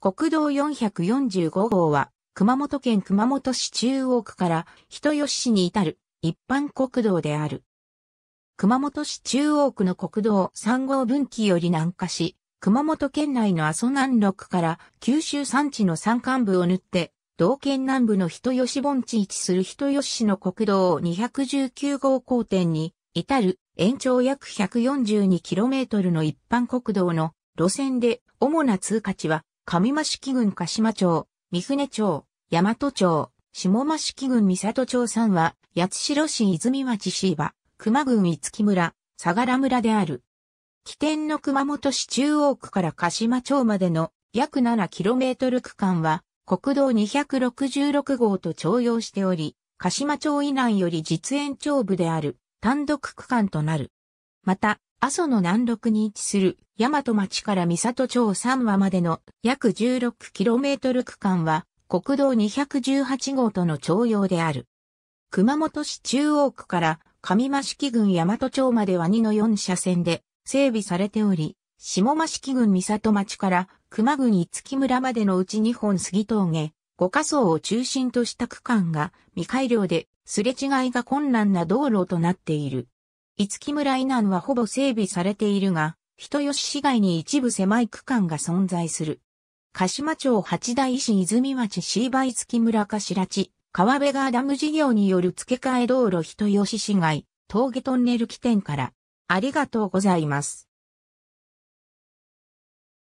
国道445号は、熊本県熊本市中央区から人吉市に至る一般国道である。熊本市中央区の国道3号分岐より南下し、熊本県内の阿蘇南麓から九州山地の山間部を縫って、道県南部の人吉盆地位置する人吉市の国道219号交点に至る延長約 142km の一般国道の路線で主な通過地は上増式郡鹿島町、三船町、大和町、下増式郡三里町んは、八代市泉町市場、熊郡五木村、相良村である。起点の熊本市中央区から鹿島町までの約 7km 区間は、国道266号と徴用しており、鹿島町以南より実演長部である単独区間となる。また、阿蘇の南麓に位置する大和町から三里町三和までの約 16km 区間は国道218号との徴用である。熊本市中央区から上益木郡大和町までは2の4車線で整備されており、下益木郡三里町から熊郡五木村までのうち2本杉峠、五箇層を中心とした区間が未改良ですれ違いが困難な道路となっている。五木村以南はほぼ整備されているが、人吉市街に一部狭い区間が存在する。鹿島町八大市泉町椎梅月村頭地、川辺川ダム事業による付け替え道路人吉市街、峠トンネル起点から。ありがとうございます。